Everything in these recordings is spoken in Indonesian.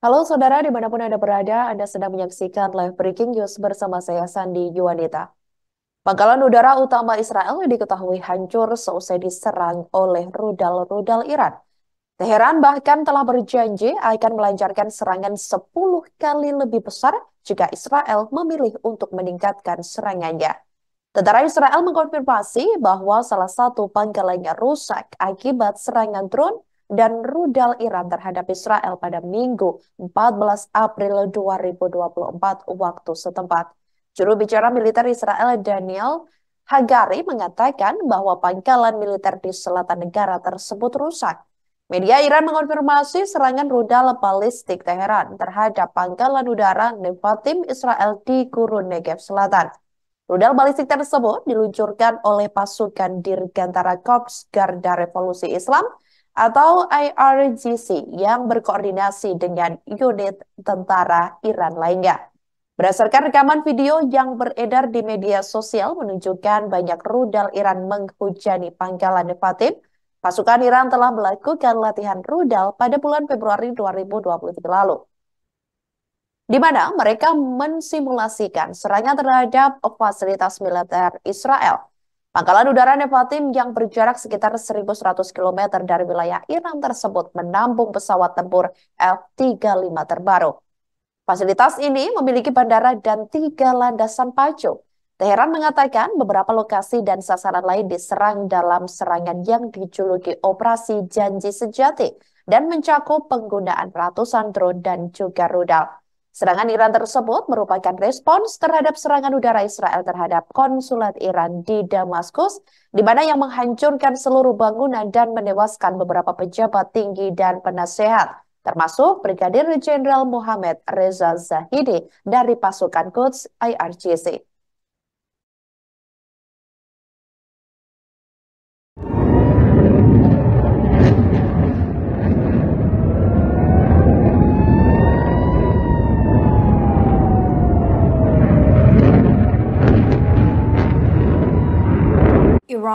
Halo saudara, dimanapun Anda berada, Anda sedang menyaksikan live breaking news bersama saya Sandi Yuwanita. Pangkalan udara utama Israel diketahui hancur seusai diserang oleh rudal-rudal Iran. Teheran bahkan telah berjanji akan melancarkan serangan 10 kali lebih besar jika Israel memilih untuk meningkatkan serangannya. Tentara Israel mengkonfirmasi bahwa salah satu pangkalannya rusak akibat serangan drone dan rudal Iran terhadap Israel pada Minggu 14 April 2024 waktu setempat. Juru bicara militer Israel Daniel Hagari mengatakan bahwa pangkalan militer di selatan negara tersebut rusak. Media Iran mengonfirmasi serangan rudal balistik Teheran terhadap pangkalan udara Nevatim Israel di Gurun Negev Selatan. Rudal balistik tersebut diluncurkan oleh pasukan Dirgantara Korps Garda Revolusi Islam atau IRGC yang berkoordinasi dengan unit tentara Iran lainnya. Berdasarkan rekaman video yang beredar di media sosial menunjukkan banyak rudal Iran menghujani pangkalan Fatim, pasukan Iran telah melakukan latihan rudal pada bulan Februari 2023 lalu. Di mana mereka mensimulasikan serangan terhadap fasilitas militer Israel Pangkalan udara Nevatim yang berjarak sekitar 1.100 km dari wilayah Iran tersebut menampung pesawat tempur F-35 terbaru. Fasilitas ini memiliki bandara dan tiga landasan pacu. Teheran mengatakan beberapa lokasi dan sasaran lain diserang dalam serangan yang dijuluki Operasi Janji Sejati dan mencakup penggunaan ratusan drone dan juga rudal. Serangan Iran tersebut merupakan respons terhadap serangan udara Israel terhadap konsulat Iran di Damaskus, di mana yang menghancurkan seluruh bangunan dan menewaskan beberapa pejabat tinggi dan penasehat, termasuk Brigadir Jenderal Muhammad Reza Zahidi dari pasukan Quds IRGC.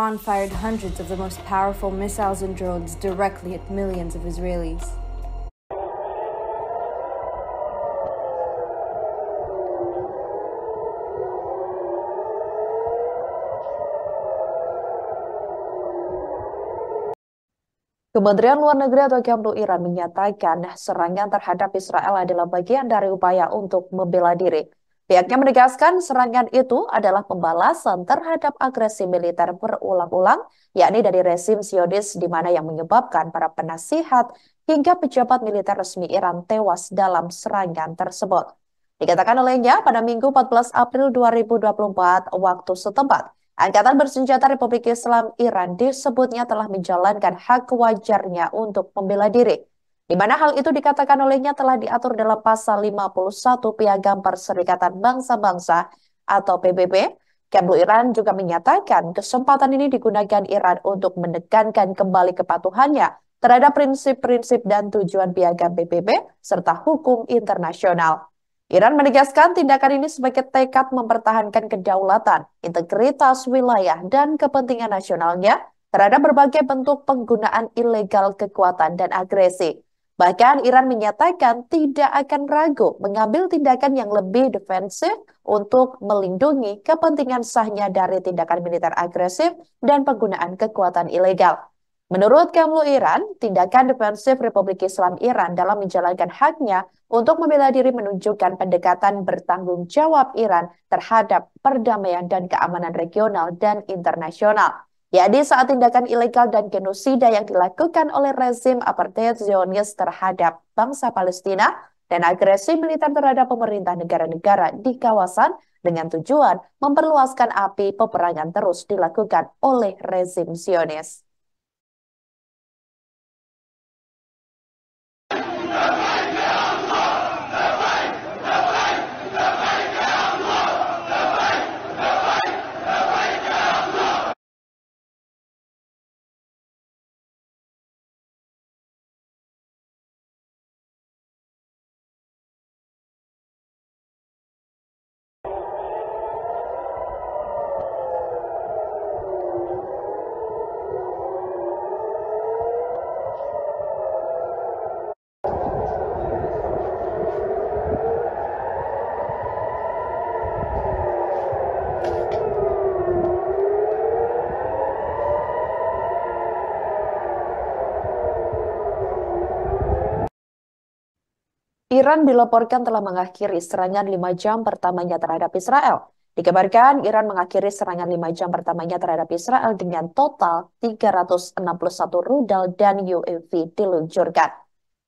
Iran fired hundreds of the most powerful missiles and drones directly at millions of Israelis. Kementerian Luar Negeri atau Kemlu Iran menyatakan serangan terhadap Israel adalah bagian dari upaya untuk membela diri. Pihaknya menegaskan serangan itu adalah pembalasan terhadap agresi militer berulang-ulang, yakni dari rezim Sionis di mana yang menyebabkan para penasihat hingga pejabat militer resmi Iran tewas dalam serangan tersebut. Dikatakan olehnya pada Minggu 14 April 2024 waktu setempat, Angkatan Bersenjata Republik Islam Iran disebutnya telah menjalankan hak wajarnya untuk membela diri di mana hal itu dikatakan olehnya telah diatur dalam pasal 51 Piagam Perserikatan Bangsa-Bangsa atau PBB. Kemlu Iran juga menyatakan kesempatan ini digunakan Iran untuk menekankan kembali kepatuhannya terhadap prinsip-prinsip dan tujuan Piagam PBB serta hukum internasional. Iran menegaskan tindakan ini sebagai tekad mempertahankan kedaulatan, integritas wilayah, dan kepentingan nasionalnya terhadap berbagai bentuk penggunaan ilegal kekuatan dan agresi. Bahkan Iran menyatakan tidak akan ragu mengambil tindakan yang lebih defensif untuk melindungi kepentingan sahnya dari tindakan militer agresif dan penggunaan kekuatan ilegal. Menurut Kamlu Iran, tindakan defensif Republik Islam Iran dalam menjalankan haknya untuk membela diri menunjukkan pendekatan bertanggung jawab Iran terhadap perdamaian dan keamanan regional dan internasional. Ya, di saat tindakan ilegal dan genosida yang dilakukan oleh rezim apartheid Zionis terhadap bangsa Palestina dan agresi militer terhadap pemerintah negara-negara di kawasan dengan tujuan memperluaskan api peperangan terus dilakukan oleh rezim Zionis. Iran dilaporkan telah mengakhiri serangan 5 jam pertamanya terhadap Israel. Dikabarkan Iran mengakhiri serangan 5 jam pertamanya terhadap Israel dengan total 361 rudal dan UAV diluncurkan.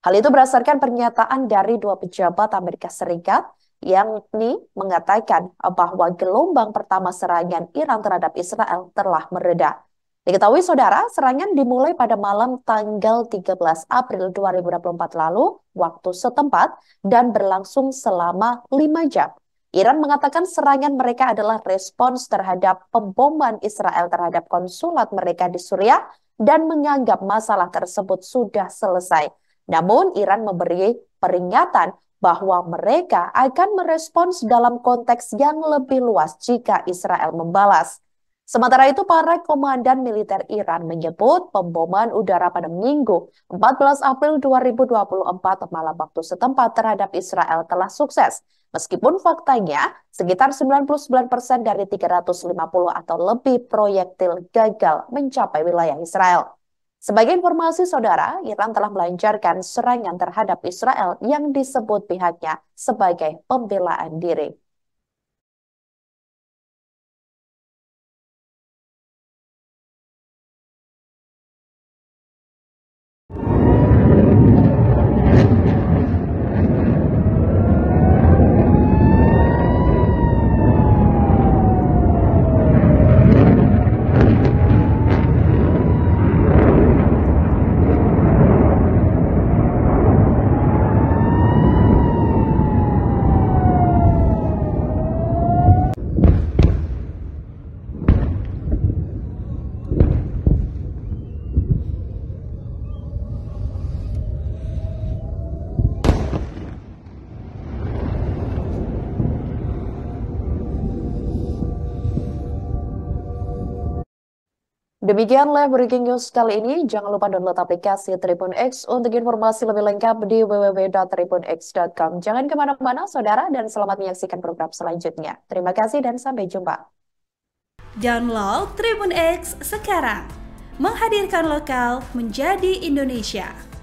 Hal itu berdasarkan pernyataan dari dua pejabat Amerika Serikat yang ini mengatakan bahwa gelombang pertama serangan Iran terhadap Israel telah mereda. Diketahui saudara, serangan dimulai pada malam tanggal 13 April 2024 lalu, waktu setempat, dan berlangsung selama lima jam. Iran mengatakan serangan mereka adalah respons terhadap pemboman Israel terhadap konsulat mereka di Suriah dan menganggap masalah tersebut sudah selesai. Namun Iran memberi peringatan bahwa mereka akan merespons dalam konteks yang lebih luas jika Israel membalas. Sementara itu, para komandan militer Iran menyebut pemboman udara pada Minggu 14 April 2024 malam waktu setempat terhadap Israel telah sukses. Meskipun faktanya sekitar 99% persen dari 350 atau lebih proyektil gagal mencapai wilayah Israel. Sebagai informasi saudara, Iran telah melancarkan serangan terhadap Israel yang disebut pihaknya sebagai pembelaan diri. Demikianlah breaking news kali ini. Jangan lupa download aplikasi Tribun X untuk informasi lebih lengkap di www.tribunx.com. Jangan kemana-mana, saudara, dan selamat menyaksikan program selanjutnya. Terima kasih dan sampai jumpa. Download Tribun X sekarang. Menghadirkan lokal menjadi Indonesia.